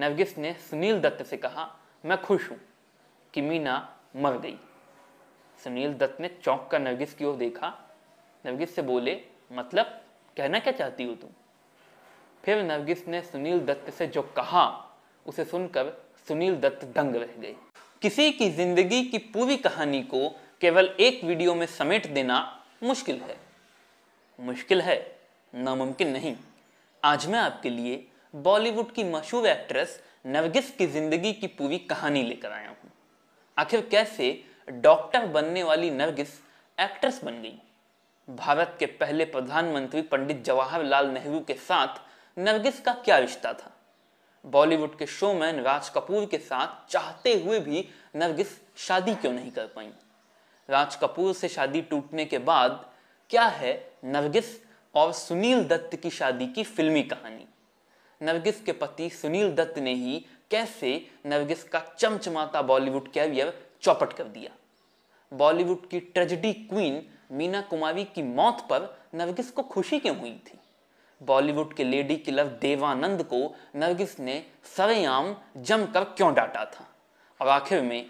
नरगिस ने सुनील दत्त से कहा मैं खुश हूं कि मीना मर गई सुनील दत्त ने चौंक कर नरगिस की ओर देखा नरगिस से बोले मतलब कहना क्या चाहती हो तुम फिर नरगिस ने सुनील दत्त से जो कहा उसे सुनकर सुनील दत्त दंग रह गए किसी की जिंदगी की पूरी कहानी को केवल एक वीडियो में समेट देना मुश्किल है मुश्किल है नामुमकिन नहीं आज मैं आपके लिए बॉलीवुड की मशहूर एक्ट्रेस नवगिस की जिंदगी की पूरी कहानी लेकर आया हूँ आखिर कैसे डॉक्टर बनने वाली नरगिस एक्ट्रेस बन गई भारत के पहले प्रधानमंत्री पंडित जवाहरलाल नेहरू के साथ नरगिस का क्या रिश्ता था बॉलीवुड के शोमैन राज कपूर के साथ चाहते हुए भी नरगिस शादी क्यों नहीं कर पाई राज कपूर से शादी टूटने के बाद क्या है नरगिस और सुनील दत्त की शादी की फिल्मी कहानी नवगिस के पति सुनील दत्त ने ही कैसे नवगिस का चमचमाता बॉलीवुड कैरियर चौपट कर दिया बॉलीवुड की ट्रेजिडी क्वीन मीना कुमारी की मौत पर नवगिस को खुशी क्यों हुई थी बॉलीवुड के लेडी किलर देवानंद को नरगिस ने सरेआम जमकर क्यों डांटा था और आखिर में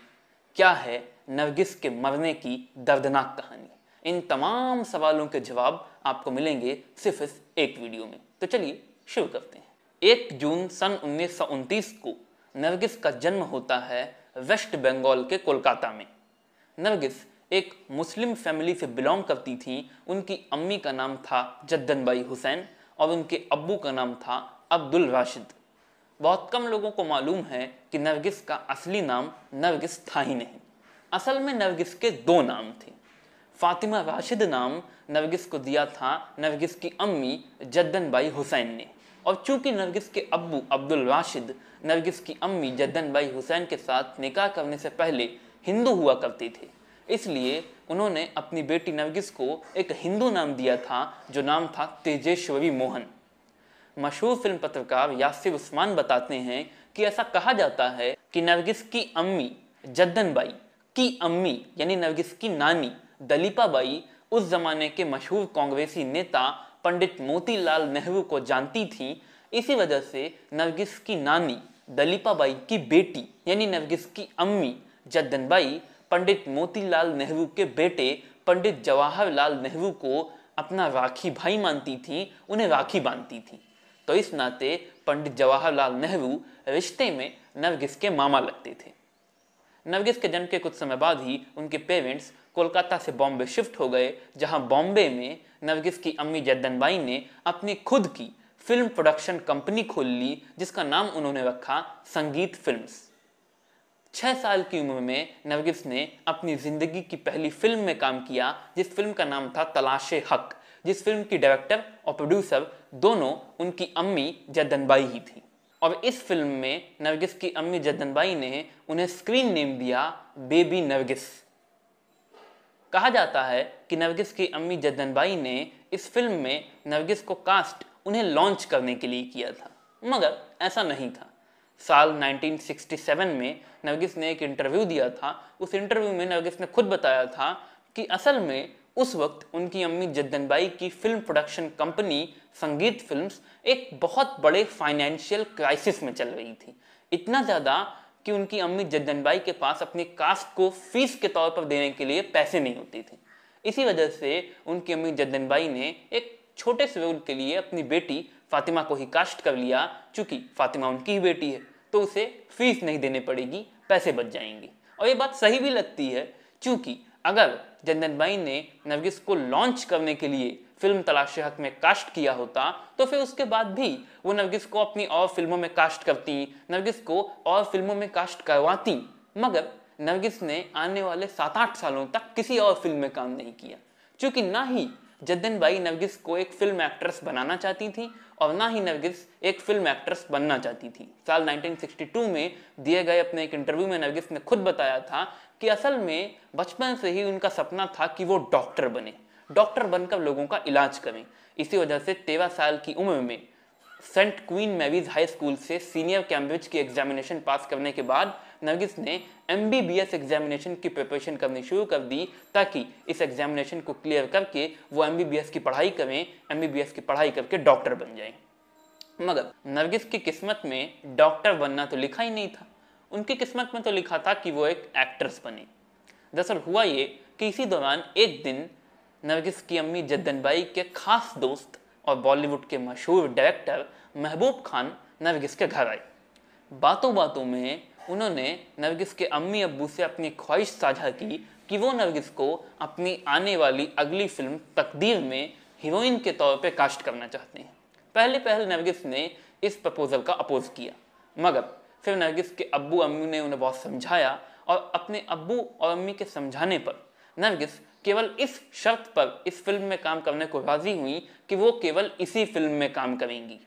क्या है नरगिस के मरने की दर्दनाक कहानी इन तमाम सवालों के जवाब आपको मिलेंगे सिर्फ इस एक वीडियो में तो चलिए शुरू करते हैं एक जून सन उन्नीस को नरगिस का जन्म होता है वेस्ट बंगाल के कोलकाता में नरगिस एक मुस्लिम फैमिली से बिलोंग करती थी उनकी अम्मी का नाम था जद्दनबाई हुसैन और उनके अब्बू का नाम था अब्दुल राशिद बहुत कम लोगों को मालूम है कि नरगिस का असली नाम नरगिस था ही नहीं असल में नरगिस के दो नाम थे फातिमा राशिद नाम नरगिस को दिया था नरगिस की अम्मी जद्दनबाई हुसैन ने और चूंकि नरगिस के अब्बू अब्दुल राशिद नरगिस की अम्मी जद्दनबाई हुसैन के साथ निकाह करने से पहले हिंदू हुआ करते थे इसलिए उन्होंने अपनी बेटी नरगिस को एक हिंदू नाम दिया था जो नाम था तेजेश्वरी मोहन मशहूर फिल्म पत्रकार यासिर उस्मान बताते हैं कि ऐसा कहा जाता है कि नरगिस की अम्मी जद्दनबाई की अम्मी यानी नरगिस की नानी दलीपाबाई उस जमाने के मशहूर कांग्रेसी नेता पंडित मोतीलाल नेहरू को जानती थी इसी वजह से नरगिस की नानी दलीपाबाई की बेटी यानी नरगिस की अम्मी जद्दनबाई पंडित मोतीलाल नेहरू के बेटे पंडित जवाहरलाल नेहरू को अपना राखी भाई मानती थी उन्हें राखी बांधती थी तो इस नाते पंडित जवाहरलाल नेहरू रिश्ते में नरगिस के मामा लगते थे नरगिस के जन्म के कुछ समय बाद ही उनके पेरेंट्स कोलकाता से बॉम्बे शिफ्ट हो गए जहां बॉम्बे में नरगिस की अम्मी जद्दनबाई ने अपनी खुद की फिल्म प्रोडक्शन कंपनी खोल ली जिसका नाम उन्होंने रखा संगीत फिल्म्स छः साल की उम्र में नरगिस ने अपनी ज़िंदगी की पहली फिल्म में काम किया जिस फिल्म का नाम था तलाश हक जिस फिल्म की डायरेक्टर और प्रोड्यूसर दोनों उनकी अम्मी जद्दनबाई ही थी और इस फिल्म में नरगिस की अम्मी जद्दनबाई ने उन्हें स्क्रीन नेम दिया बेबी नरगिस कहा जाता है कि नरगिस की अम्मी जद्दनबाई ने इस फिल्म में नरगिस को कास्ट उन्हें लॉन्च करने के लिए किया था मगर ऐसा नहीं था साल 1967 में नरगिस ने एक इंटरव्यू दिया था उस इंटरव्यू में नरगिस ने खुद बताया था कि असल में उस वक्त उनकी अम्मी जद्दनबाई की film production company Sangeet films एक बहुत बड़े फाइनेंशियल क्राइसिस में चल रही थी इतना ज़्यादा कि उनकी अम्मी जद्दनबाई के पास अपनी कास्ट को फीस के तौर पर देने के लिए पैसे नहीं होते थे इसी वजह से उनकी अम्मी जद्दनबाई ने एक छोटे से वर्ग के लिए अपनी बेटी फातिमा को ही कास्ट कर लिया चूंकि फातिमा उनकी ही बेटी है तो उसे फीस नहीं देने पड़ेगी पैसे बच जाएंगे और ये बात सही भी लगती है क्योंकि अगर जंदनबाई ने नरगिस को लॉन्च करने के लिए फिल्म तलाशे हक में कास्ट किया होता तो फिर उसके बाद भी वो नरगिस को अपनी और फिल्मों में कास्ट करती नरगिस को और फिल्मों में कास्ट करवाती मगर नरगिस ने आने वाले सात आठ सालों तक किसी और फिल्म में काम नहीं किया क्योंकि ना ही जद्दन बाई नरगिस को एक फिल्म एक्ट्रेस बनाना चाहती थी और ना ही नरगिस एक फिल्म एक्ट्रेस बनना चाहती थी साल 1962 में दिए गए अपने एक इंटरव्यू में नरगिस ने खुद बताया था कि असल में बचपन से ही उनका सपना था कि वो डॉक्टर बने डॉक्टर बनकर लोगों का इलाज करें इसी वजह से तेरह साल की उम्र में saint queen Mary's high school से सीनियर कैम्ब्रिज की एग्जामिनेशन पास करने के बाद नरगिस ने एम एग्जामिनेशन की प्रिपरेशन करनी शुरू कर दी ताकि इस एग्जामिनेशन को क्लियर करके वो एम की पढ़ाई करें एम की पढ़ाई करके डॉक्टर बन जाएं मगर नरगिस की किस्मत में डॉक्टर बनना तो लिखा ही नहीं था उनकी किस्मत में तो लिखा था कि वो एक एक्ट्रेस बने दरअसल हुआ ये कि इसी दौरान एक दिन नरगिस की अम्मी जद्दनबाई के खास दोस्त और बॉलीवुड के मशहूर डायरेक्टर महबूब खान नरगिस के घर आए बातों बातों में उन्होंने नरगिस के अम्मी अब्बू से अपनी ख्वाहिश साझा की कि वो नरगिस को अपनी आने वाली अगली फिल्म तकदीर में हीरोइन के तौर पर कास्ट करना चाहते हैं पहले पहल नरगिस ने इस प्रपोजल का अपोज किया मगर फिर नरगिस के अब्बू अम्मी ने उन्हें बहुत समझाया और अपने अब्बू और अम्मी के समझाने पर नरगिस केवल इस शर्त पर इस फिल्म में काम करने को राजी हुई कि वो केवल इसी फिल्म में काम करेंगी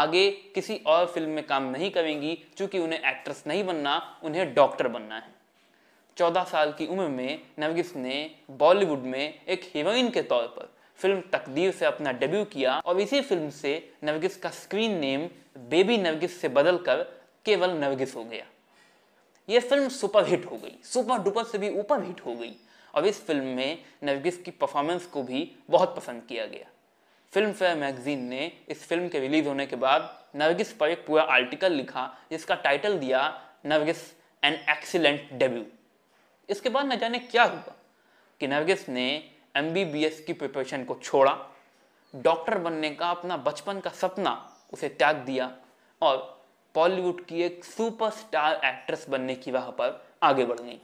आगे किसी और फिल्म में काम नहीं करेंगी क्योंकि उन्हें एक्ट्रेस नहीं बनना उन्हें डॉक्टर बनना है चौदह साल की उम्र में नरगिस ने बॉलीवुड में एक हीरोइन के तौर पर फिल्म तकदीर से अपना डेब्यू किया और इसी फिल्म से नरगिस का स्क्रीन नेम बेबी नरगिस से बदलकर केवल नरगिस हो गया यह फिल्म सुपरहिट हो गई सुपर डुपर से भी ऊपर हिट हो गई और इस फिल्म में नरगिस की परफॉर्मेंस को भी बहुत पसंद किया गया फिल्म फेयर मैगजीन ने इस फिल्म के रिलीज होने के बाद नरगिस पर एक पूरा आर्टिकल लिखा जिसका टाइटल दिया नरगिस एन एक्सीलेंट डेब्यू इसके बाद न जाने क्या हुआ कि नरगिस ने एम की प्रिपरेशन को छोड़ा डॉक्टर बनने का अपना बचपन का सपना उसे त्याग दिया और बॉलीवुड की एक सुपरस्टार एक्ट्रेस बनने की वहाँ पर आगे बढ़ गई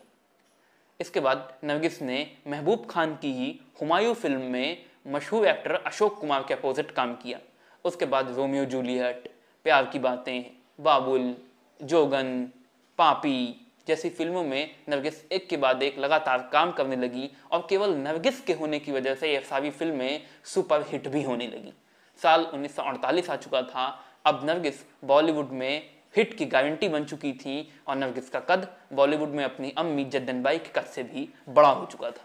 इसके बाद नवगिस ने महबूब खान की ही हुमायूं फिल्म में मशहूर एक्टर अशोक कुमार के अपोजिट काम किया उसके बाद रोमियो जूलियट प्यार की बातें बाबुल जोगन पापी जैसी फिल्मों में नरगिस एक के बाद एक लगातार काम करने लगी और केवल नरगिस के होने की वजह से यह सारी फिल्में सुपर हिट भी होने लगी साल उन्नीस आ चुका था अब नरगिस बॉलीवुड में हिट की गारंटी बन चुकी थी और नरगिस का कद बॉलीवुड में अपनी अम्मी बाई के कद से भी बड़ा हो चुका था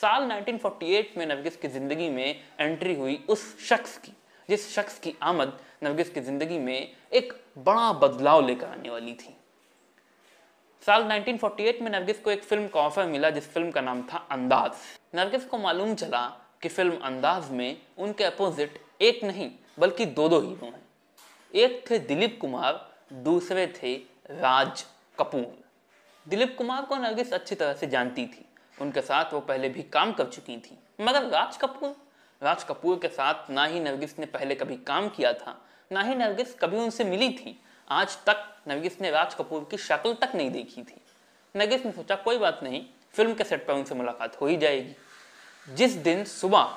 साल 1948 में नरगिस की ज़िंदगी में एंट्री हुई उस शख्स की जिस शख्स की आमद नरगिस की ज़िंदगी में एक बड़ा बदलाव लेकर आने वाली थी साल 1948 में नरगिस को एक फिल्म का ऑफर मिला जिस फिल्म का नाम था अंदाज नरगिस को मालूम चला कि फिल्म अंदाज में उनके अपोजिट एक नहीं बल्कि दो दो हीरो हैं एक थे दिलीप कुमार दूसरे थे राज कपूर दिलीप कुमार को नरगिस अच्छी तरह से जानती थी उनके साथ वो पहले भी काम कर चुकी थी मगर राज कपूर राज कपूर के साथ ना ही नरगिस ने पहले कभी काम किया था ना ही नरगिस कभी उनसे मिली थी आज तक नरगिस ने राज कपूर की शक्ल तक नहीं देखी थी नरगिस ने सोचा कोई बात नहीं फिल्म के सेट पर उनसे मुलाकात हो ही जाएगी जिस दिन सुबह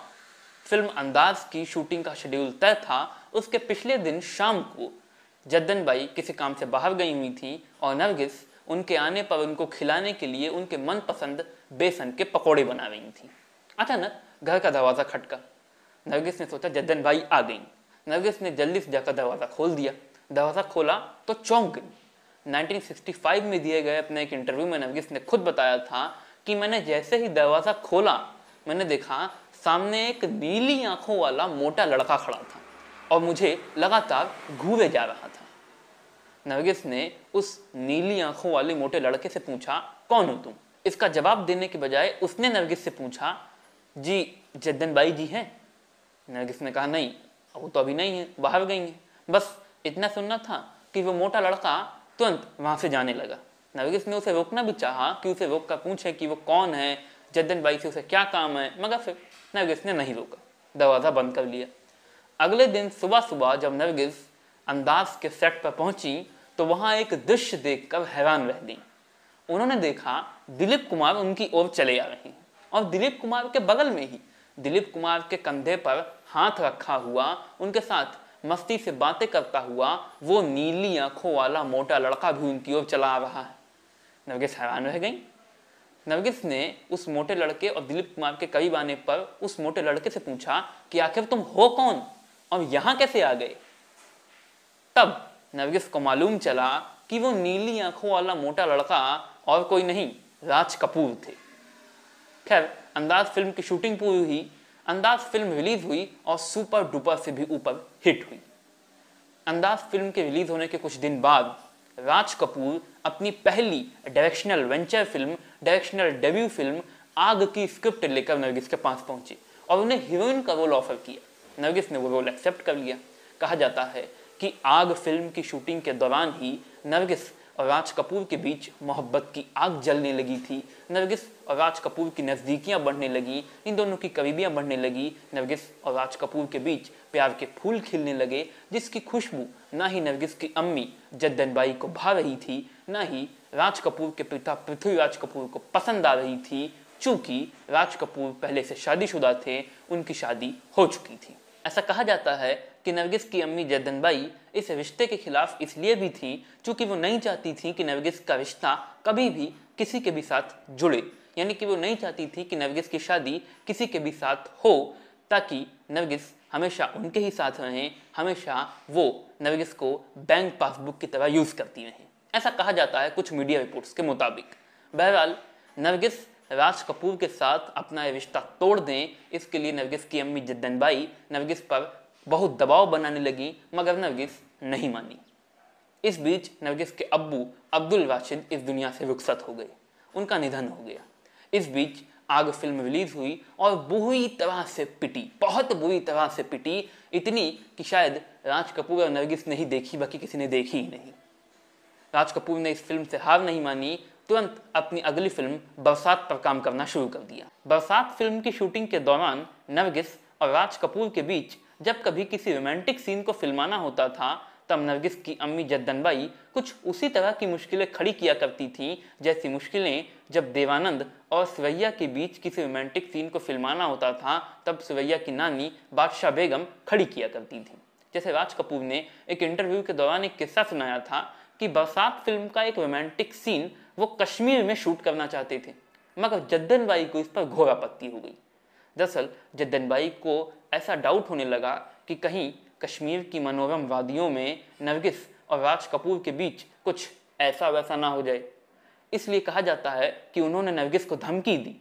फिल्म अंदाज की शूटिंग का शेड्यूल तय था उसके पिछले दिन शाम को जद्दन बाई किसी काम से बाहर गई हुई थी और नरगिस उनके आने पर उनको खिलाने के लिए उनके मनपसंद बेसन के पकौड़े बना रही थी अचानक घर का दरवाज़ा खटका नरगिस ने सोचा जद्दन बाई आ गई नरगिस ने जल्दी से जाकर दरवाज़ा खोल दिया दरवाज़ा खोला तो चौंक गई 1965 में दिए गए अपने एक इंटरव्यू में नरगिस ने खुद बताया था कि मैंने जैसे ही दरवाज़ा खोला मैंने देखा सामने एक नीली आंखों वाला मोटा लड़का खड़ा था और मुझे लगातार घूरे जा रहा था नरगिस ने उस नीली आंखों वाले मोटे लड़के से पूछा कौन हो तुम इसका जवाब देने के बजाय उसने नरगिस से पूछा जी जद्दन बाई जी हैं नरगिस ने कहा नहीं वो तो अभी नहीं है बाहर गई हैं बस इतना सुनना था कि वो मोटा लड़का तुरंत वहाँ से जाने लगा नरगिस ने उसे रोकना भी चाहा कि उसे रोक कर पूछे कि वो कौन है जद्दन बाई से उसे क्या काम है मगर फिर नरगिस ने नहीं रोका दरवाज़ा बंद कर लिया अगले दिन सुबह सुबह जब नरगिस अंदाज के सेट पर पहुंची तो वहां एक दृश्य देखकर हैरान रह गई उन्होंने देखा दिलीप कुमार उनकी ओर चले आ रहे हैं और दिलीप कुमार के बगल में ही दिलीप कुमार के कंधे पर हाथ रखा हुआ उनके साथ मस्ती से बातें करता हुआ वो नीली आंखों वाला मोटा लड़का भी उनकी ओर चला आ रहा है नवगिस हैरान रह गई नवगिस ने उस मोटे लड़के और दिलीप कुमार के करीब आने पर उस मोटे लड़के से पूछा कि आखिर तुम हो कौन और यहां कैसे आ गए तब नरगिस को मालूम चला कि वो नीली आंखों वाला मोटा लड़का और कोई नहीं राज कपूर थे खैर अंदाज फिल्म की शूटिंग पूरी हुई अंदाज फिल्म रिलीज हुई और सुपर डुपर से भी ऊपर हिट हुई अंदाज फिल्म के रिलीज होने के कुछ दिन बाद राज कपूर अपनी पहली directional venture film directional debut film Aag की स्क्रिप्ट लेकर नरगिस के पास पहुंचे और उन्हें हीरोइन का रोल ऑफर किया नरगिस ने वो रोल एक्सेप्ट कर लिया कहा जाता है कि आग फिल्म की शूटिंग के दौरान ही नरगिस और राज कपूर के बीच मोहब्बत की आग जलने लगी थी नरगिस और राज कपूर की नज़दीकियाँ बढ़ने लगी इन दोनों की करीबियाँ बढ़ने लगी नरगिस और राज कपूर के बीच प्यार के फूल खिलने लगे जिसकी खुशबू ना ही नरगिस की अम्मी जद्दनबाई को भा रही थी ना ही राज कपूर के पिता पृथ्वीराज कपूर को पसंद आ रही थी चूँकि राज कपूर पहले से शादीशुदा थे उनकी शादी हो चुकी थी ऐसा कहा जाता है कि नरगिस की अम्मी जैदनबाई इस रिश्ते के खिलाफ इसलिए भी थी क्योंकि वो नहीं चाहती थी कि नरगिस का रिश्ता कभी भी किसी के भी साथ जुड़े यानी कि वो नहीं चाहती थी कि नरगिस की शादी किसी के भी साथ हो ताकि नरगिस हमेशा उनके ही साथ रहें हमेशा वो नरगिस को बैंक पासबुक की तरह यूज़ करती रहें ऐसा कहा जाता है कुछ मीडिया रिपोर्ट्स के मुताबिक बहरहाल नरगिस राज कपूर के साथ अपना रिश्ता तोड़ दें इसके लिए नरगिस की अम्मी जद्दनबाई नरगिस पर बहुत दबाव बनाने लगी मगर नरगिस नहीं मानी इस बीच नरगिस के अब्बू अब्दुल राशिद इस दुनिया से रुखसत हो गए उनका निधन हो गया इस बीच आग फिल्म रिलीज हुई और बुरी तरह से पिटी बहुत बुरी तरह से पिटी इतनी कि शायद राज कपूर और नरगिस ने ही देखी बाकी किसी ने देखी ही नहीं राज कपूर ने इस फिल्म से हार नहीं मानी तुरंत अपनी अगली फिल्म बरसात पर काम करना शुरू कर दिया बरसात फिल्म की शूटिंग के दौरान नरगिस और राज कपूर के बीच जब कभी किसी रोमांटिक सीन को फिल्माना होता था तब नरगिस की अम्मी जद्दनबाई कुछ उसी तरह की मुश्किलें खड़ी किया करती थीं जैसी मुश्किलें जब देवानंद और सवैया के बीच किसी रोमांटिक सीन को फिल्माना होता था तब सवैया की नानी बादशाह बेगम खड़ी किया करती थी जैसे राज कपूर ने एक इंटरव्यू के दौरान एक किस्सा सुनाया था कि बरसात फिल्म का एक रोमांटिक सीन वो कश्मीर में शूट करना चाहते थे मगर जद्दन बाई को इस पर घोर आपत्ति हो गई दरअसल जद्दन बाई को ऐसा डाउट होने लगा कि कहीं कश्मीर की मनोरम वादियों में नरगिस और राज कपूर के बीच कुछ ऐसा वैसा ना हो जाए इसलिए कहा जाता है कि उन्होंने नरगिस को धमकी दी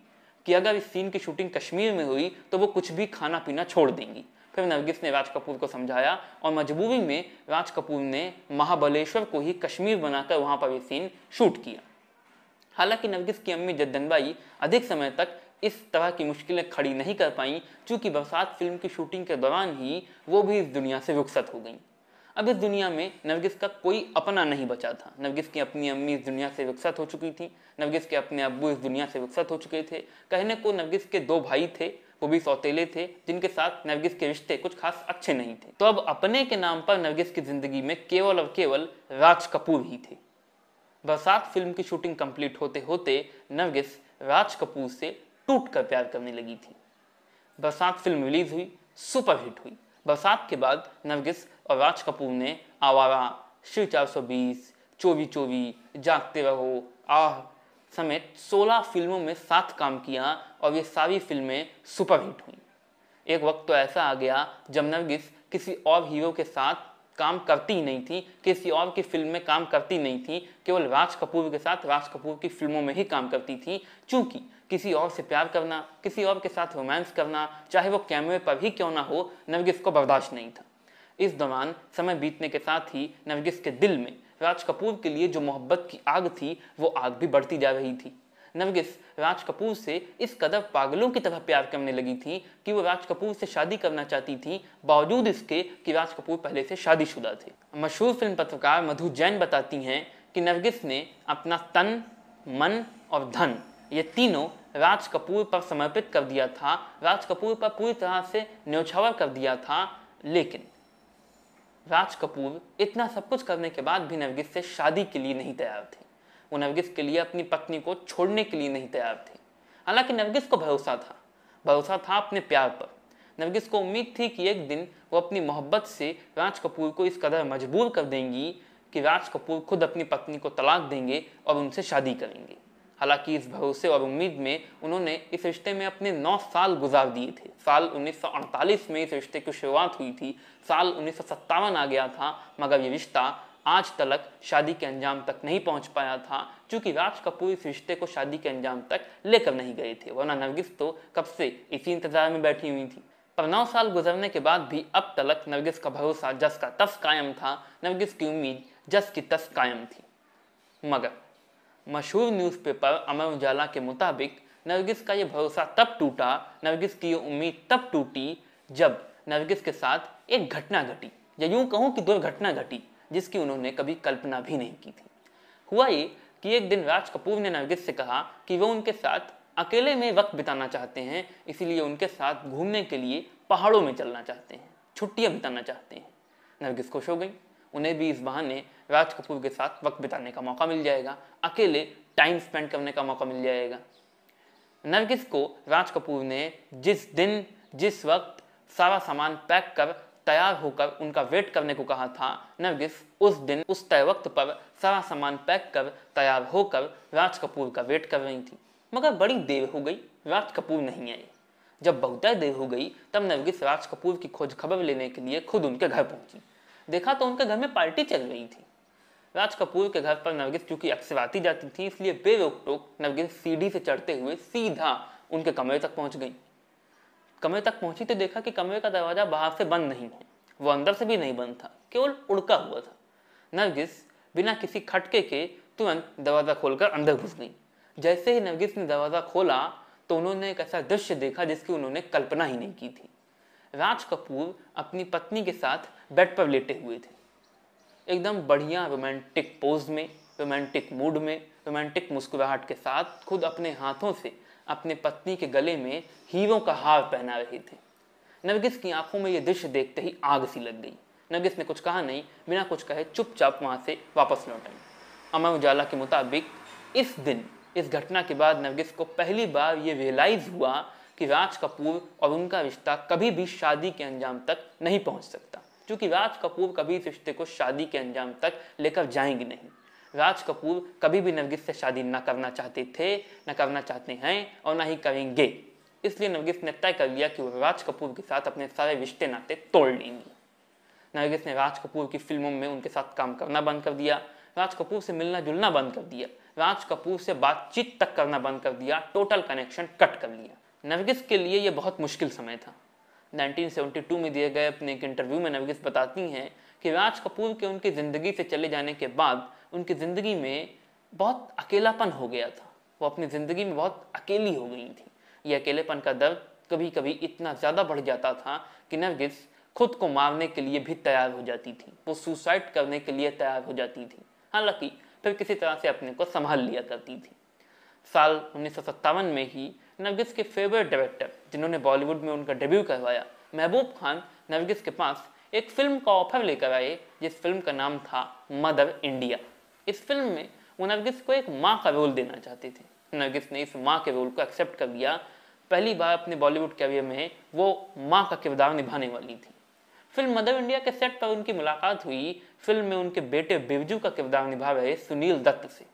कि अगर इस सीन की शूटिंग कश्मीर में हुई तो वो कुछ भी खाना पीना छोड़ देंगी फिर नरगिस ने राज कपूर को समझाया और मजबूरी में राज कपूर ने महाबलेश्वर को ही कश्मीर बनाकर वहाँ पर ये सीन शूट किया हालांकि नवगिस की अम्मी जद्दनबाई अधिक समय तक इस तरह की मुश्किलें खड़ी नहीं कर पाईं क्योंकि बरसात फिल्म की शूटिंग के दौरान ही वो भी इस दुनिया से रुखसत हो गईं अब इस दुनिया में नवगिस का कोई अपना नहीं बचा था नवगिस की अपनी अम्मी इस दुनिया से रुखसत हो चुकी थी नवगिस के अपने अबू इस दुनिया से रुखसत हो चुके थे कहने को नवगिस के दो भाई थे वो भी सौतेले थे जिनके साथ नवगिस के रिश्ते कुछ खास अच्छे नहीं थे तो अब अपने के नाम पर नवगिस की जिंदगी में केवल और केवल राज कपूर ही थे बरसात फिल्म की शूटिंग कंप्लीट होते होते नरगिस राज कपूर से टूट कर प्यार करने लगी थी बरसात फिल्म रिलीज हुई सुपरहिट हुई बरसात के बाद नरगिस और राज कपूर ने आवारा श्री 420, चोवी चोवी जागते रहो आह समेत 16 फिल्मों में साथ काम किया और ये सारी फिल्में सुपरहिट हुई एक वक्त तो ऐसा आ गया जब नरगिस किसी और हीरो के साथ काम करती ही नहीं थी किसी और की फिल्म में काम करती नहीं थी केवल राज कपूर के साथ राज कपूर की फिल्मों में ही काम करती थी चूंकि किसी और से प्यार करना किसी और के साथ रोमांस करना चाहे वो कैमरे पर ही क्यों ना हो नरगिस को बर्दाश्त नहीं था इस दौरान समय बीतने के साथ ही नरगिस के दिल में राज कपूर के लिए जो मोहब्बत की आग थी वो आग भी बढ़ती जा रही थी नरगिस राज कपूर से इस कदर पागलों की तरह प्यार करने लगी थी कि वो राज कपूर से शादी करना चाहती थी बावजूद इसके कि राज कपूर पहले से शादीशुदा थे मशहूर फिल्म पत्रकार मधु जैन बताती हैं कि नरगिस ने अपना तन मन और धन ये तीनों राज कपूर पर समर्पित कर दिया था राज कपूर पर पूरी तरह से न्यौछावर कर दिया था लेकिन राज कपूर इतना सब कुछ करने के बाद भी नरगिस से शादी के लिए नहीं तैयार थे वो नवगिस के लिए अपनी पत्नी को छोड़ने के लिए नहीं तैयार थे हालांकि नवगिस को भरोसा था भरोसा था अपने प्यार पर नवगिस को उम्मीद थी कि एक दिन वो अपनी मोहब्बत से राज कपूर को इस कदर मजबूर कर देंगी कि राज कपूर खुद अपनी पत्नी को तलाक देंगे और उनसे शादी करेंगे हालांकि इस भरोसे और उम्मीद में उन्होंने इस रिश्ते में अपने नौ साल गुजार दिए थे साल 1948 में इस रिश्ते की शुरुआत हुई थी साल उन्नीस आ गया था मगर ये रिश्ता आज तलक शादी के अंजाम तक नहीं पहुंच पाया था क्योंकि राज कपूर इस रिश्ते को शादी के अंजाम तक लेकर नहीं गए थे वरना नरगिस तो कब से इसी इंतजार में बैठी हुई थी पर नौ साल गुजरने के बाद भी अब तलक नरगिस का भरोसा जस का तस कायम था नरगिस की उम्मीद जस की तस कायम थी मगर मशहूर न्यूज़पेपर अमर उजाला के मुताबिक नरगिस का ये भरोसा तब टूटा नरगिस की ये उम्मीद तब टूटी जब नरगिस के साथ एक घटना घटी या यूं कहूँ कि दुर्घटना घटी जिसकी उन्होंने कभी कल्पना भी नहीं की थी हुआ ये कि एक दिन राज कपूर ने नरगिस से कहा कि वो उनके साथ अकेले में वक्त बिताना चाहते हैं इसीलिए उनके साथ घूमने के लिए पहाड़ों में चलना चाहते हैं छुट्टियां बिताना चाहते हैं नरगिस खुश हो गई उन्हें भी इस बहाने राज कपूर के साथ वक्त बिताने का मौका मिल जाएगा अकेले टाइम स्पेंड करने का मौका मिल जाएगा नरगिस को राज कपूर ने जिस दिन जिस वक्त सारा सामान पैक कर तैयार होकर उनका वेट करने को कहा था नरगिस उस दिन उस तय वक्त पर सारा सामान पैक कर तैयार होकर राज कपूर का वेट कर रही थी मगर बड़ी देर हो गई राज कपूर नहीं आए जब बहुत देर हो गई तब नरगिस राज कपूर की खोज खबर लेने के लिए खुद उनके घर पहुंची देखा तो उनके घर में पार्टी चल रही थी राज कपूर के घर पर नरगिस चूंकि अक्सर आती जाती थी इसलिए बेरोक टोक नरगिस सीढ़ी से चढ़ते हुए सीधा उनके कमरे तक पहुंच गई कमरे तक पहुंची तो देखा कि कमरे का दरवाजा बाहर से बंद नहीं है वो अंदर से भी नहीं बंद था केवल उड़का हुआ था नरगिस बिना किसी खटके के तुरंत दरवाज़ा खोलकर अंदर घुस गई जैसे ही नरगिस ने दरवाज़ा खोला तो उन्होंने एक ऐसा दृश्य देखा जिसकी उन्होंने कल्पना ही नहीं की थी राज कपूर अपनी पत्नी के साथ बेड पर लेटे हुए थे एकदम बढ़िया रोमांटिक पोज में रोमांटिक मूड में रोमांटिक मुस्कुराहट के साथ खुद अपने हाथों से अपने पत्नी के गले में हीरों का हार पहना रहे थे नरगिस की आंखों में ये दृश्य देखते ही आग सी लग गई नरगिस ने कुछ कहा नहीं बिना कुछ कहे चुपचाप वहाँ से वापस लौट आई अमर उजाला के मुताबिक इस दिन इस घटना के बाद नरगिस को पहली बार ये रियलाइज हुआ कि राज कपूर और उनका रिश्ता कभी भी शादी के अंजाम तक नहीं पहुंच सकता क्योंकि राज कपूर कभी इस रिश्ते को शादी के अंजाम तक लेकर जाएंगे नहीं राज कपूर कभी भी नरगिस से शादी ना करना चाहते थे न करना चाहते हैं और ना ही करेंगे इसलिए नरगिस ने तय कर लिया कि वो राज कपूर के साथ अपने सारे रिश्ते नाते तोड़ लेंगी नरगिस ने राज कपूर की फिल्मों में उनके साथ काम करना बंद कर दिया राज कपूर से मिलना जुलना बंद कर दिया राज कपूर से बातचीत तक करना बंद कर दिया टोटल कनेक्शन कट कर लिया नरगिस के लिए यह बहुत मुश्किल समय था 1972 में दिए गए अपने एक इंटरव्यू में नरगिस बताती हैं कि राज कपूर के उनकी ज़िंदगी से चले जाने के बाद उनकी ज़िंदगी में बहुत अकेलापन हो गया था वो अपनी ज़िंदगी में बहुत अकेली हो गई थी ये अकेलेपन का दर्द कभी कभी इतना ज़्यादा बढ़ जाता था कि नरगिस खुद को मारने के लिए भी तैयार हो जाती थी वो सुसाइड करने के लिए तैयार हो जाती थी हालांकि फिर किसी तरह से अपने को संभाल लिया करती थी साल उन्नीस में ही नरगिस के फेवरेट डायरेक्टर जिन्होंने बॉलीवुड में उनका डेब्यू करवाया महबूब खान नरगिस के पास एक फिल्म का ऑफर लेकर आए जिस फिल्म का नाम था मदर इंडिया इस फिल्म में वो नरगिस को एक माँ का रोल देना चाहती थी नरगिस ने इस माँ के रोल को एक्सेप्ट कर लिया पहली बार अपने बॉलीवुड कैरियर में वो माँ का किरदार निभाने वाली थी फिल्म मदर इंडिया के सेट पर उनकी मुलाकात हुई फिल्म में उनके बेटे बिरजू का किरदार निभा रहे सुनील दत्त से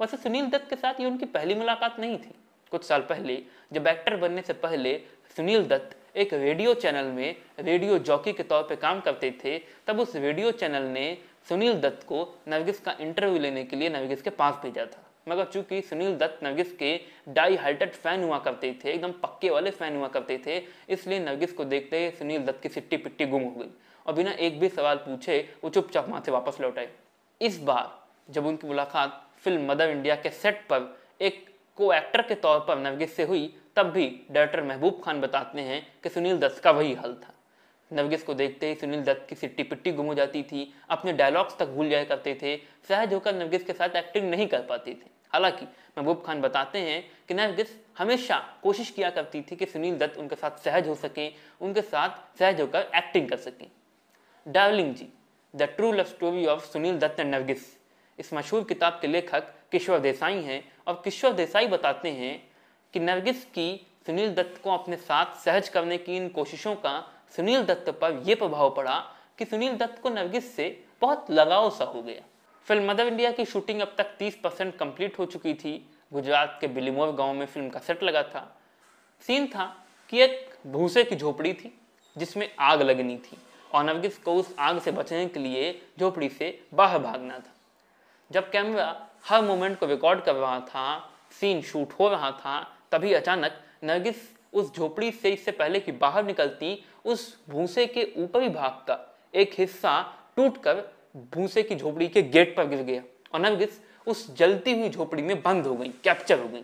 वैसे सुनील दत्त के साथ ये उनकी पहली मुलाकात नहीं थी कुछ साल पहले जब एक्टर बनने से पहले सुनील दत्त एक रेडियो चैनल में रेडियो जॉकी के तौर पर काम करते थे तब उस रेडियो चैनल ने सुनील दत्त को नरगिस का इंटरव्यू लेने के लिए नरगिस के पास भेजा था मगर चूंकि सुनील दत्त नरगिस के डाई हार्टेड फैन हुआ करते थे एकदम पक्के वाले फैन हुआ करते थे इसलिए नरगिस को देखते ही सुनील दत्त की सिट्टी पिट्टी गुम हो गई और बिना एक भी सवाल पूछे वो चुपचाप वहाँ से वापस लौट आए इस बार जब उनकी मुलाकात फिल्म मदर इंडिया के सेट पर एक को एक्टर के तौर पर नरगिस से हुई तब भी डायरेक्टर महबूब खान बताते हैं कि सुनील दत्त का वही हल था नवगिस को देखते ही सुनील दत्त की सिट्टी पिट्टी गुम हो जाती थी अपने डायलॉग्स तक भूल जाया करते थे सहज होकर नवगिस के साथ एक्टिंग नहीं कर पाते थे हालांकि महबूब खान बताते हैं कि नरगिस हमेशा कोशिश किया करती थी कि सुनील दत्त उनके साथ सहज हो सकें उनके साथ सहज होकर एक्टिंग कर सकें darling ji the true love story of Sunil Dutt and Nargis इस मशहूर किताब के लेखक किशोर देसाई हैं और किशोर देसाई बताते हैं कि नरगिस की सुनील दत्त को अपने साथ सहज करने की इन कोशिशों का सुनील दत्त पर यह प्रभाव पड़ा कि सुनील दत्त को नरगिस से बहुत लगाव सा हो गया फिल्म मदर इंडिया की शूटिंग अब तक 30 परसेंट कम्प्लीट हो चुकी थी गुजरात के बिलीमोर गांव में फिल्म का सेट लगा था सीन था कि एक भूसे की झोपड़ी थी जिसमें आग लगनी थी और नरगिस को उस आग से बचने के लिए झोपड़ी से बाहर भागना था जब कैमरा हर मोमेंट को रिकॉर्ड कर रहा था सीन शूट हो रहा था तभी अचानक नरगिस उस झोपड़ी से इससे पहले कि बाहर निकलती उस भूसे के ऊपरी भाग का एक हिस्सा टूटकर भूसे की झोपड़ी के गेट पर गिर गया और नरगिस उस जलती हुई झोपड़ी में बंद हो गई कैप्चर हो गई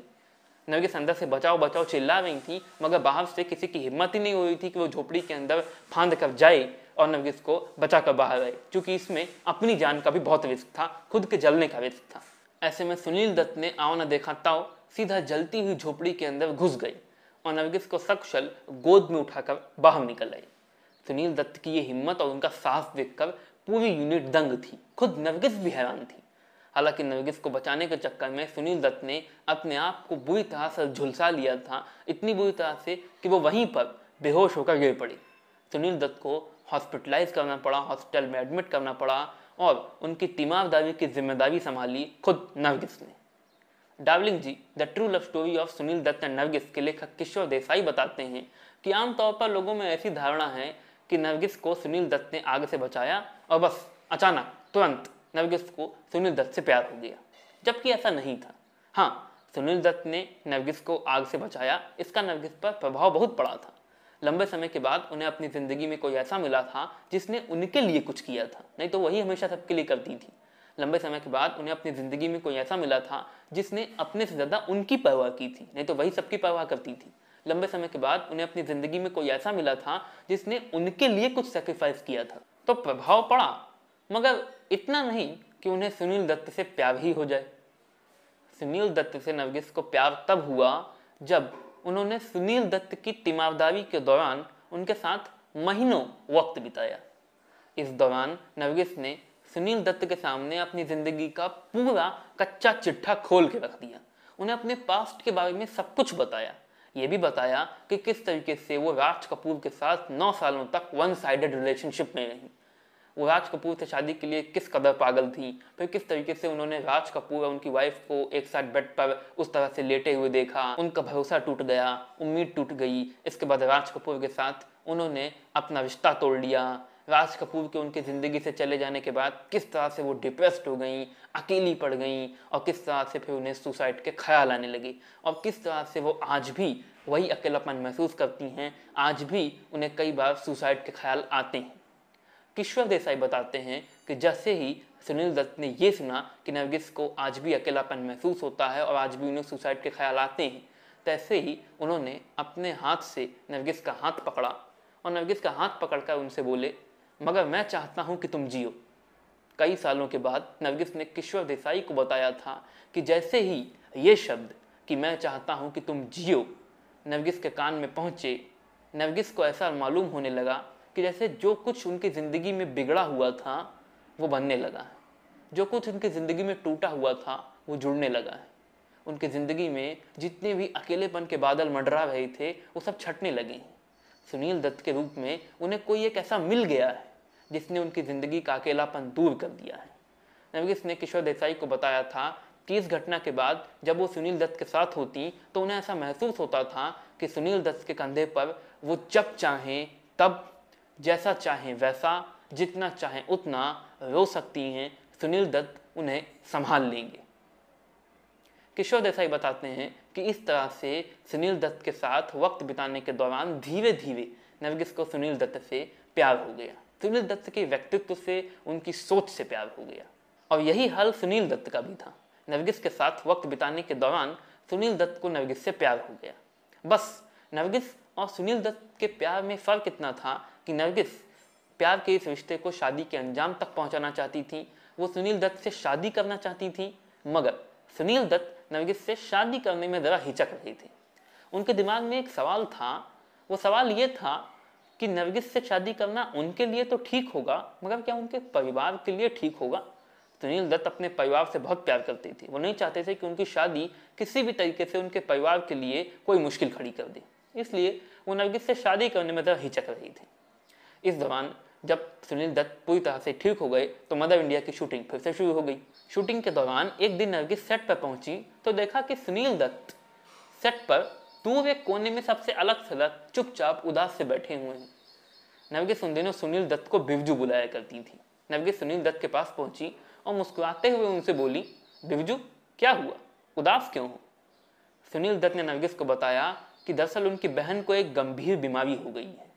नरगिस अंदर से बचाओ बचाओ चिल्ला रही थी मगर बाहर से किसी की हिम्मत ही नहीं हो रही थी कि वो झोपड़ी के अंदर फांद कर जाए और नरगिस को बचा कर बाहर आए क्योंकि इसमें अपनी जान का भी बहुत रिस्क था खुद के जलने का रिस्क था ऐसे में सुनील दत्त ने आओ ना देखा ताओ सीधा जलती हुई झोपड़ी के अंदर घुस गई और नरगिस को सकुशल गोद में उठाकर बाहर निकल आई सुनील दत्त की ये हिम्मत और उनका साहस देखकर पूरी यूनिट दंग थी खुद नरगिस भी हैरान थी हालांकि नरगिस को बचाने के चक्कर में सुनील दत्त ने अपने आप को बुरी तरह से झुलसा लिया था इतनी बुरी तरह से कि वो वहीं पर बेहोश होकर गिर पड़ी सुनील दत्त को हॉस्पिटलाइज करना पड़ा हॉस्पिटल में एडमिट करना पड़ा और उनकी तीमारदारी की जिम्मेदारी संभाली खुद नरगिस ने darling ji the true love story of Sunil Dutt and Nargis के लेखक किशोर देसाई बताते हैं कि आमतौर पर लोगों में ऐसी धारणा है कि नवगिस को सुनील दत्त ने आग से बचाया और बस अचानक तुरंत नवगिस को सुनील दत्त से प्यार हो गया जबकि ऐसा नहीं था हाँ सुनील दत्त ने नवगिस को आग से बचाया इसका नवगिस पर प्रभाव बहुत पड़ा था लंबे समय के बाद उन्हें अपनी ज़िंदगी में कोई ऐसा मिला था जिसने उनके लिए कुछ किया था नहीं तो वही हमेशा सबके लिए करती थी लंबे समय के बाद उन्हें अपनी ज़िंदगी में कोई ऐसा मिला था जिसने अपने से ज़्यादा उनकी परवाह की थी नहीं तो वही सबकी परवाह करती थी लंबे समय के बाद उन्हें अपनी ज़िंदगी में कोई ऐसा मिला था जिसने उनके लिए कुछ सेक्रीफाइस किया था तो प्रभाव पड़ा मगर इतना नहीं कि उन्हें सुनील दत्त से प्यार ही हो जाए सुनील दत्त से नरगिस को प्यार तब हुआ जब उन्होंने सुनील दत्त की तीमारदारी के दौरान उनके साथ महीनों वक्त बिताया इस दौरान नरगिस ने सुनील दत्त के सामने अपनी जिंदगी का पूरा कच्चा चिट्ठा खोल के रख दिया उन्हें अपने पास्ट के बारे में सब कुछ बताया ये भी बताया कि किस तरीके से वो राज कपूर के साथ नौ सालों तक वन साइडेड रिलेशनशिप में रही वो राज कपूर से शादी के लिए किस कदर पागल थी फिर किस तरीके से उन्होंने राज कपूर और उनकी वाइफ को एक साथ बेड पर उस तरह से लेटे हुए देखा उनका भरोसा टूट गया उम्मीद टूट गई इसके बाद राज कपूर के साथ उन्होंने अपना रिश्ता तोड़ लिया राज कपूर के उनकी ज़िंदगी से चले जाने के बाद किस तरह से वो डिप्रेस्ड हो गई अकेली पड़ गई और किस तरह से फिर उन्हें सुसाइड के ख्याल आने लगे और किस तरह से वो आज भी वही अकेलापन महसूस करती हैं आज भी उन्हें कई बार सुसाइड के ख्याल आते हैं किश्वर देसाई बताते हैं कि जैसे ही सुनील दत्त ने ये सुना कि नरगिस को आज भी अकेलापन महसूस होता है और आज भी उन्हें सुसाइड के ख्याल आते हैं तैसे ही उन्होंने अपने हाथ से नरगिस का हाथ पकड़ा और नरगिस का हाथ पकड़कर उनसे बोले मगर मैं चाहता हूँ कि तुम जियो कई सालों के बाद नरगिस ने किशोर देसाई को बताया था कि जैसे ही ये शब्द कि मैं चाहता हूँ कि तुम जियो नरगिस के कान में पहुँचे नरगिस को ऐसा मालूम होने लगा कि जैसे जो कुछ उनकी ज़िंदगी में बिगड़ा हुआ था वो बनने लगा है जो कुछ उनकी ज़िंदगी में टूटा हुआ था वो जुड़ने लगा है उनकी ज़िंदगी में जितने भी अकेलेपन के बादल मंडरा रहे थे वो सब छटने लगे हैं सुनील दत्त के रूप में उन्हें कोई एक ऐसा मिल गया है जिसने उनकी ज़िंदगी का अकेलापन दूर कर दिया है नरगिस ने किशोर देसाई को बताया था कि इस घटना के बाद जब वो सुनील दत्त के साथ होती तो उन्हें ऐसा महसूस होता था कि सुनील दत्त के कंधे पर वो जब चाहें तब जैसा चाहें वैसा जितना चाहें उतना रो सकती हैं सुनील दत्त उन्हें संभाल लेंगे किशोर देसाई बताते हैं कि इस तरह से सुनील दत्त के साथ वक्त बिताने के दौरान धीरे धीरे नरगिस को सुनील दत्त से प्यार हो गया सुनील दत्त के व्यक्तित्व से उनकी सोच से प्यार हो गया और यही हाल सुनील दत्त का भी था नवगिस के साथ वक्त बिताने के दौरान सुनील दत्त को नवगिस से प्यार हो गया बस नवगिस और सुनील दत्त के प्यार में फर्क इतना था कि नवगिस प्यार के इस रिश्ते को शादी के अंजाम तक पहुंचाना चाहती थी वो सुनील दत्त से शादी करना चाहती थी मगर सुनील दत्त नवगिस से शादी करने में ज़रा हिचक रही थी उनके दिमाग में एक सवाल था वो सवाल ये था कि नरगिस से शादी करना उनके लिए तो ठीक होगा मगर क्या उनके परिवार के लिए ठीक होगा सुनील दत्त अपने परिवार से बहुत प्यार करती थी वो नहीं चाहते थे कि उनकी शादी किसी भी तरीके से उनके परिवार के लिए कोई मुश्किल खड़ी कर दे इसलिए वो नरगिस से शादी करने में ज़रा हिचक रही थी इस दौरान जब सुनील दत्त पूरी तरह से ठीक हो गए तो मदर इंडिया की शूटिंग फिर से शुरू हो गई शूटिंग के दौरान एक दिन नरगिस सेट पर पहुंची तो देखा कि सुनील दत्त सेट पर दूर एक कोने में सबसे अलग थलग चुपचाप उदास से बैठे हुए हैं नवगे सुंदे ने सुनील दत्त को बिवजू बुलाया करती थी नवगे सुनील दत्त के पास पहुंची और मुस्कुराते हुए उनसे बोली बिवजू क्या हुआ उदास क्यों हो सुनील दत्त ने नवगेश को बताया कि दरअसल उनकी बहन को एक गंभीर बीमारी हो गई है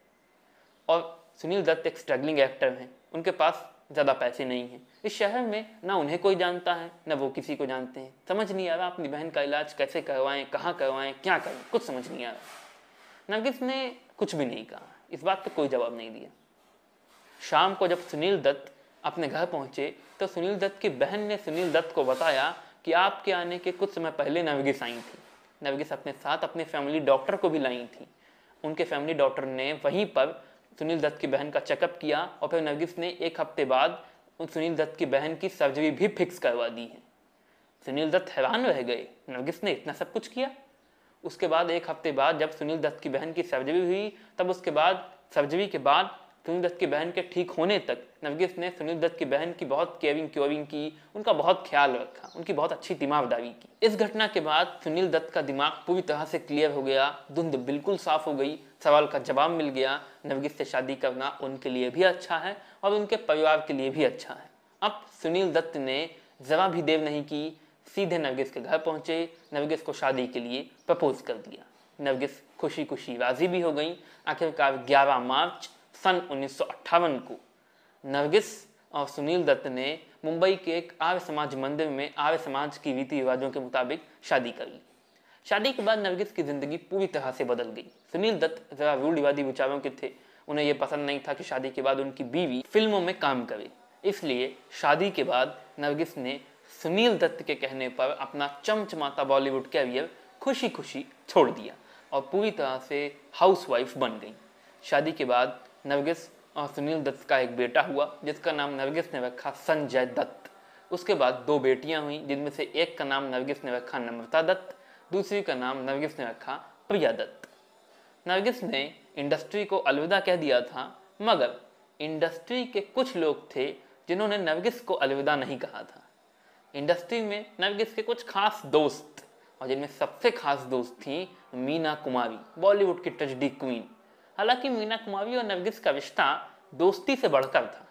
और सुनील दत्त एक स्ट्रगलिंग एक्टर हैं उनके पास ज़्यादा पैसे नहीं हैं इस शहर में ना उन्हें कोई जानता है ना वो किसी को जानते हैं समझ नहीं आ रहा अपनी बहन का इलाज कैसे करवाएं कहाँ करवाएं क्या करें कुछ समझ नहीं आ रहा नवगिस ने कुछ भी नहीं कहा इस बात का कोई जवाब नहीं दिया शाम को जब सुनील दत्त अपने घर पहुंचे तो सुनील दत्त की बहन ने सुनील दत्त को बताया कि आपके आने के कुछ समय पहले नवगिस आई थी नवगिस अपने साथ अपने फैमिली डॉक्टर को भी लाई थी उनके फैमिली डॉक्टर ने वहीं पर सुनील दत्त की बहन का चेकअप किया और फिर नवगिस ने एक हफ्ते बाद उन सुनील दत्त की बहन की सर्जरी भी फिक्स करवा दी है सुनील दत्त हैरान रह गए नवगिस ने इतना सब कुछ किया उसके बाद एक हफ्ते बाद जब सुनील दत्त की बहन की सर्जरी हुई तब उसके बाद सर्जरी के बाद सुनील दत्त की बहन के ठीक होने तक नवगिस ने सुनील दत्त की बहन की बहुत केयरिंग क्योरिंग की उनका बहुत ख्याल रखा उनकी बहुत अच्छी दिमागदारी की इस घटना के बाद सुनील दत्त का दिमाग पूरी तरह से क्लियर हो गया धुंध बिल्कुल साफ हो गई सवाल का जवाब मिल गया नवगिस से शादी करना उनके लिए भी अच्छा है और उनके परिवार के लिए भी अच्छा है अब सुनील दत्त ने जरा भी देव नहीं की सीधे नवगिस के घर पहुंचे नवगिस को शादी के लिए प्रपोज कर दिया नवगिस खुशी खुशी राजी भी हो गई आखिरकार 11 मार्च सन उन्नीस को नवगिस और सुनील दत्त ने मुंबई के एक आर्य समाज मंदिर में आर्य समाज की रीति रिवाजों के मुताबिक शादी कर ली शादी के बाद नवगिस की जिंदगी पूरी तरह से बदल गई सुनील दत्त जरा रूढ़िवादी विचारों के थे उन्हें यह पसंद नहीं था कि शादी के बाद उनकी बीवी फिल्मों में काम करे इसलिए शादी के बाद नरगिस ने सुनील दत्त के कहने पर अपना चमचमाता बॉलीवुड कैरियर खुशी खुशी छोड़ दिया और पूरी तरह से हाउसवाइफ बन गई शादी के बाद नरगिस और सुनील दत्त का एक बेटा हुआ जिसका नाम नरगिस ने रखा संजय दत्त उसके बाद दो बेटियां हुई जिनमें से एक का नाम नरगिस ने रखा नम्रता दत्त दूसरी का नाम नरगिस ने रखा प्रिया दत्त नरगिस ने इंडस्ट्री को अलविदा कह दिया था मगर इंडस्ट्री के कुछ लोग थे जिन्होंने नरगिस को अलविदा नहीं कहा था इंडस्ट्री में नरगिस के कुछ खास दोस्त और जिनमें सबसे खास दोस्त थी मीना कुमारी बॉलीवुड की ट्रेजडी क्वीन हालांकि मीना कुमारी और नरगिस का रिश्ता दोस्ती से बढ़कर था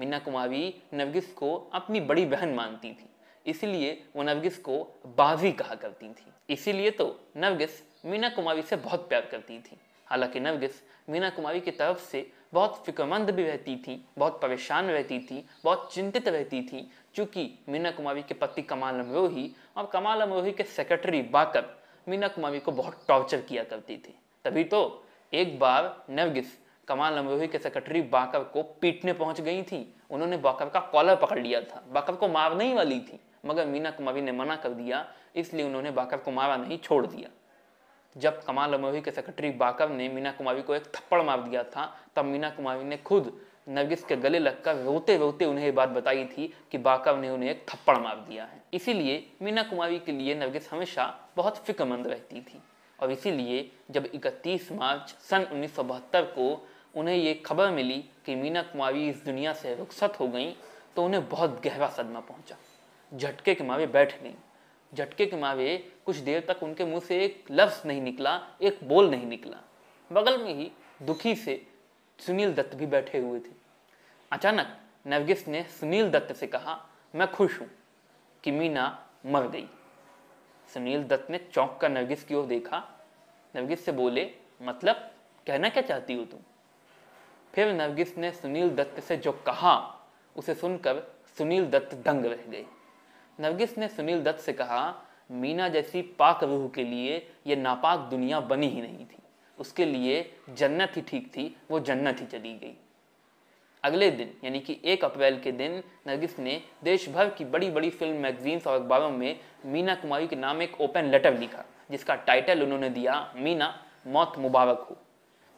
मीना कुमारी नरगिस को अपनी बड़ी बहन मानती थी इसीलिए वो नरगिस को बाजी कहा करती थी इसीलिए तो नरगिस मीना कुमारी से बहुत प्यार करती थी हालांकि नरगिस मीना कुमारी की तरफ से बहुत फिक्रमंद भी रहती थी बहुत परेशान रहती थी बहुत चिंतित रहती थी चूंकि मीना कुमावी के पति कमाल अमरोही और कमाल अमरोही के सेक्रेटरी बाकर मीना कुमावी को बहुत टॉर्चर किया करती थी तभी तो एक बार नवगिस कमाल अमरोही के सेक्रेटरी बाकर को पीटने पहुंच गई थी उन्होंने बाकर का कॉलर पकड़ लिया था बाकर को मारने ही वाली थी मगर मीना कुमारी ने मना कर दिया इसलिए उन्होंने बाकर को मारा नहीं छोड़ दिया जब कमाल अमरोही के सेक्रेटरी बाकर ने मीना कुमारी को एक थप्पड़ मार दिया था तब मीना कुमारी ने खुद नरगिस के गले लगकर रोते रोते उन्हें ये बात बताई थी कि बाका ने उन्हें एक थप्पड़ मार दिया है इसीलिए मीना कुमारी के लिए नरगिस हमेशा बहुत फिक्रमंद रहती थी और इसीलिए जब 31 मार्च सन उन्नीस को उन्हें ये खबर मिली कि मीना कुमारी इस दुनिया से रुखसत हो गई तो उन्हें बहुत गहरा सदमा पहुंचा झटके के मावे बैठ गई झटके के मावे कुछ देर तक उनके मुंह से एक लफ्ज़ नहीं निकला एक बोल नहीं निकला बगल में ही दुखी से सुनील दत्त भी बैठे हुए थे अचानक नवगिस ने सुनील दत्त से कहा मैं खुश हूं कि मीना मर गई सुनील दत्त ने चौंक कर नवगिस की ओर देखा नवगिस से बोले मतलब कहना क्या चाहती हो तुम फिर नरगिस ने सुनील दत्त से जो कहा उसे सुनकर सुनील दत्त दंग रह गए नरगिस ने सुनील दत्त से कहा मीना जैसी पाक रूह के लिए यह नापाक दुनिया बनी ही नहीं थी उसके लिए जन्नत ही ठीक थी वो जन्नत ही चली गई अगले दिन यानी कि एक अप्रैल के दिन नरगिस ने देश भर की बड़ी बड़ी फिल्म मैगजीन्स और अखबारों में मीना कुमारी के नाम एक ओपन लेटर लिखा जिसका टाइटल उन्होंने दिया मीना मौत मुबारक हो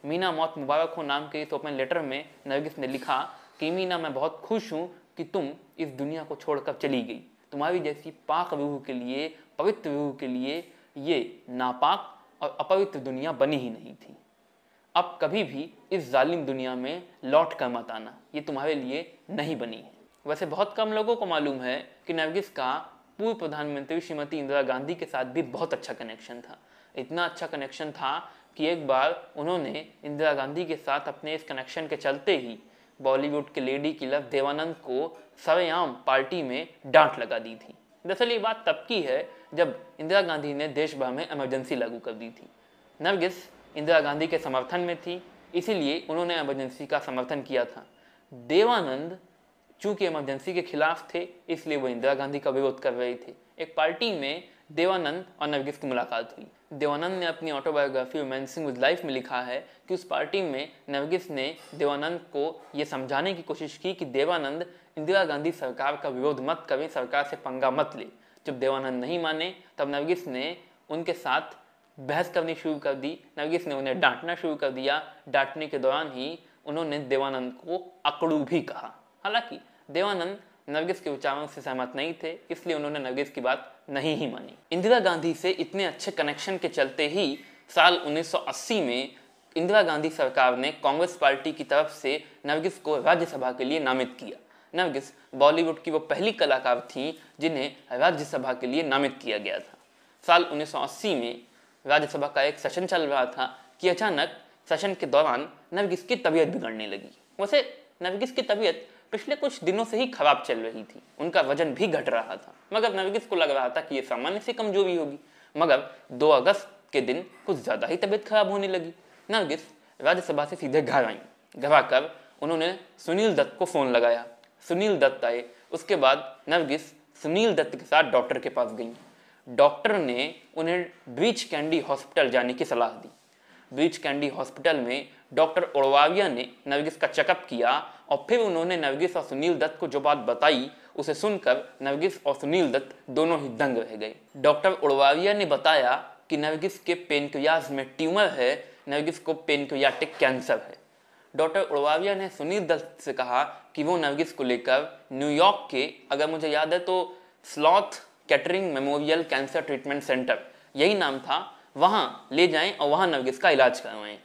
मीना मौत मुबारक हो नाम के इस ओपन लेटर में नरगिस ने लिखा कि मीना मैं बहुत खुश हूँ कि तुम इस दुनिया को छोड़कर चली गई तुम्हारी जैसी पाक रूह के लिए पवित्र रूह के लिए ये नापाक और अपवित्र दुनिया बनी ही नहीं थी अब कभी भी इस जालिम दुनिया में लौट कर मत आना ये तुम्हारे लिए नहीं बनी है वैसे बहुत कम लोगों को मालूम है कि नरगिस का पूर्व प्रधानमंत्री श्रीमती इंदिरा गांधी के साथ भी बहुत अच्छा कनेक्शन था इतना अच्छा कनेक्शन था कि एक बार उन्होंने इंदिरा गांधी के साथ अपने इस कनेक्शन के चलते ही बॉलीवुड के लेडी किलर देवानंद को सवयाम पार्टी में डांट लगा दी थी दरअसल ये बात तब की है जब इंदिरा गांधी ने देश भर में इमरजेंसी लागू कर दी थी नरगिस इंदिरा गांधी के समर्थन में थी इसीलिए उन्होंने इमरजेंसी का समर्थन किया था देवानंद चूंकि इमरजेंसी के खिलाफ थे इसलिए वो इंदिरा गांधी का विरोध कर रहे थे एक पार्टी में देवानंद और नरगिस की मुलाकात हुई देवानंद ने अपनी ऑटोबायोग्राफी रोमांसिंग विद लाइफ में लिखा है कि उस पार्टी में नरगिस ने देवानंद को ये समझाने की कोशिश की कि देवानंद इंदिरा गांधी सरकार का विरोध मत करें सरकार से पंगा मत ले जब देवानंद नहीं माने तब नवगिस ने उनके साथ बहस करनी शुरू कर दी नवगिस ने उन्हें डांटना शुरू कर दिया डांटने के दौरान ही उन्होंने देवानंद को अकड़ू भी कहा हालांकि देवानंद नरगिस के विचारों से सहमत नहीं थे इसलिए उन्होंने नरगिस की बात नहीं ही मानी इंदिरा गांधी से इतने अच्छे कनेक्शन के चलते ही साल 1980 में इंदिरा गांधी सरकार ने कांग्रेस पार्टी की तरफ से नरगिस को राज्यसभा के लिए नामित किया नरगिस बॉलीवुड की वो पहली कलाकार थीं जिन्हें राज्यसभा के लिए नामित किया गया था साल 1980 में राज्यसभा का एक सेशन चल रहा था कि अचानक सेशन के दौरान नरगिस की तबीयत बिगड़ने लगी वैसे नरगिस की तबीयत पिछले कुछ दिनों से ही खराब चल रही थी उनका वजन भी घट रहा था मगर नरगिस को लग रहा था कि ये सामान्य से कमजोरी होगी मगर 2 अगस्त के दिन कुछ ज़्यादा ही तबीयत खराब होने लगी नरगिस राज्यसभा से सीधे घर आई घर आकर उन्होंने सुनील दत्त को फ़ोन लगाया सुनील दत्त आए उसके बाद नरगिस सुनील दत्त के साथ डॉक्टर के पास गई डॉक्टर ने उन्हें ब्रीच कैंडी हॉस्पिटल जाने की सलाह दी ब्रीच कैंडी हॉस्पिटल में डॉक्टर ओड़वाविया ने नरगिस का चेकअप किया और फिर उन्होंने नरगिस और सुनील दत्त को जो बात बताई उसे सुनकर नरगिस और सुनील दत्त दोनों ही दंग रह गए डॉक्टर ओड़वाविया ने बताया कि नरगिस के पेनक्रियाज में ट्यूमर है नरगिस को पेनक्रियाटिक कैंसर है डॉक्टर उड़वाविया ने सुनील दत्त से कहा कि वो नवगिस को लेकर न्यूयॉर्क के अगर मुझे याद है तो Sloan Kettering memorial cancer treatment centre यही नाम था वहाँ ले जाएं और वहाँ नवगिस का इलाज करवाएं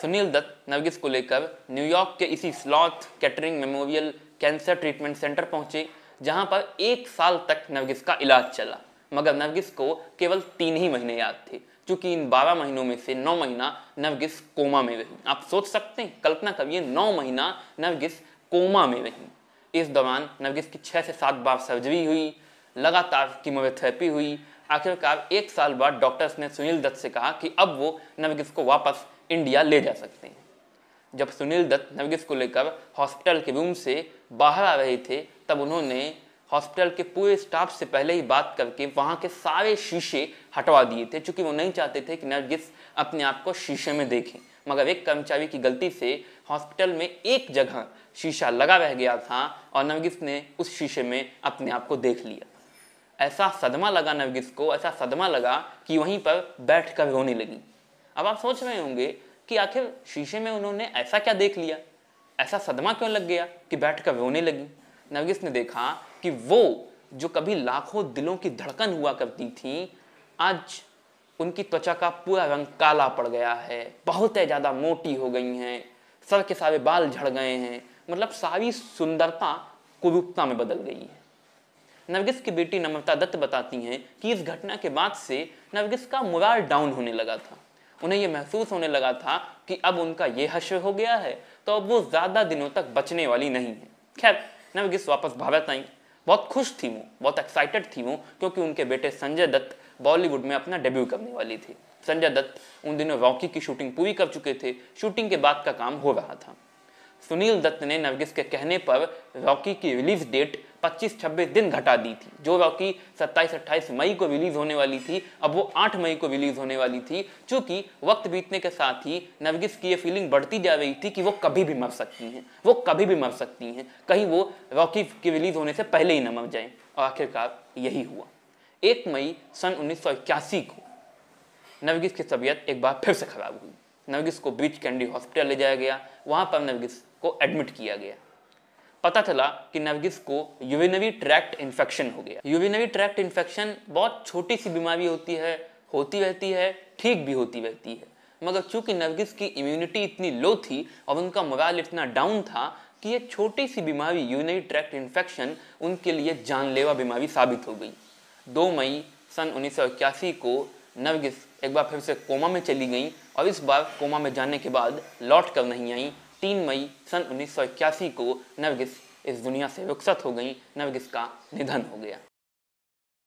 सुनील दत्त नवगिस को लेकर न्यूयॉर्क के इसी Sloan Kettering memorial cancer treatment centre पहुंचे जहाँ पर एक साल तक नवगिस का इलाज चला मगर नवगिस को केवल तीन ही महीने याद थे क्योंकि इन 12 महीनों में से 9 महीना नवगिस कोमा में रही आप सोच सकते हैं कल्पना करिए 9 महीना नवगिस कोमा में रही इस दौरान नवगिस की छः से सात बार सर्जरी हुई लगातार कीमोथेरेपी हुई आखिरकार एक साल बाद डॉक्टर्स ने सुनील दत्त से कहा कि अब वो नवगिस को वापस इंडिया ले जा सकते हैं जब सुनील दत्त नवगिस को लेकर हॉस्पिटल के रूम से बाहर आ रहे थे तब उन्होंने हॉस्पिटल के पूरे स्टाफ से पहले ही बात करके वहाँ के सारे शीशे हटवा दिए थे चूँकि वो नहीं चाहते थे कि नरगिस अपने आप को शीशे में देखें मगर एक कर्मचारी की गलती से हॉस्पिटल में एक जगह शीशा लगा रह गया था और नरगिस ने उस शीशे में अपने आप को देख लिया ऐसा सदमा लगा नरगिस को ऐसा सदमा लगा कि वहीं पर बैठ कर रोने लगी अब आप सोच रहे होंगे कि आखिर शीशे में उन्होंने ऐसा क्या देख लिया ऐसा सदमा क्यों लग गया कि बैठ कर रोने लगी नरगिस ने देखा कि वो जो कभी लाखों दिलों की धड़कन हुआ करती थी आज उनकी त्वचा का पूरा रंग काला पड़ गया है बहुत ज़्यादा मोटी हो गई हैं सर के सारे बाल झड़ गए हैं मतलब सारी सुंदरता कुरूपता में बदल गई है नरगिस की बेटी नम्रता दत्त बताती हैं कि इस घटना के बाद से नरगिस का मुराल डाउन होने लगा था उन्हें यह महसूस होने लगा था कि अब उनका यह हश्र हो गया है तो अब वो ज़्यादा दिनों तक बचने वाली नहीं है खैर नरगिस वापस भारत आई बहुत खुश थी वो बहुत एक्साइटेड थी वो क्योंकि उनके बेटे संजय दत्त बॉलीवुड में अपना डेब्यू करने वाली थी संजय दत्त उन दिनों रॉकी की शूटिंग पूरी कर चुके थे शूटिंग के बाद का काम हो रहा था सुनील दत्त ने नरगिस के कहने पर रॉकी की रिलीज डेट 25-26 दिन घटा दी थी जो कि 27-28 मई को रिलीज होने वाली थी अब वो 8 मई को रिलीज होने वाली थी क्योंकि वक्त बीतने के साथ ही नवगिस की ये फीलिंग बढ़ती जा रही थी कि वो कभी भी मर सकती हैं वो कभी भी मर सकती हैं कहीं वो रॉकी के रिलीज होने से पहले ही न मर जाए और आखिरकार यही हुआ एक मई सन उन्नीस को नवगिस की तबीयत एक बार फिर से खराब हुई नवगिस को बीच कैंडी हॉस्पिटल ले जाया गया वहाँ पर नवगिस को एडमिट किया गया पता चला कि नवगिस को यूविनवी ट्रैक्ट इन्फेक्शन हो गया यूविनवी ट्रैक्ट इन्फेक्शन बहुत छोटी सी बीमारी होती है होती रहती है ठीक भी होती रहती है मगर चूंकि नवगिस की इम्यूनिटी इतनी लो थी और उनका मोबाइल इतना डाउन था कि ये छोटी सी बीमारी यूरिनरी ट्रैक्ट इन्फेक्शन उनके लिए जानलेवा बीमारी साबित हो गई दो मई सन उन्नीस को नवगिस एक बार फिर से कोमा में चली गई और इस बार कोमा में जाने के बाद लौट कर नहीं आई 3 मई सन 1981 को नवगिस इस दुनिया से रुखसत हो गई नवगिस का निधन हो गया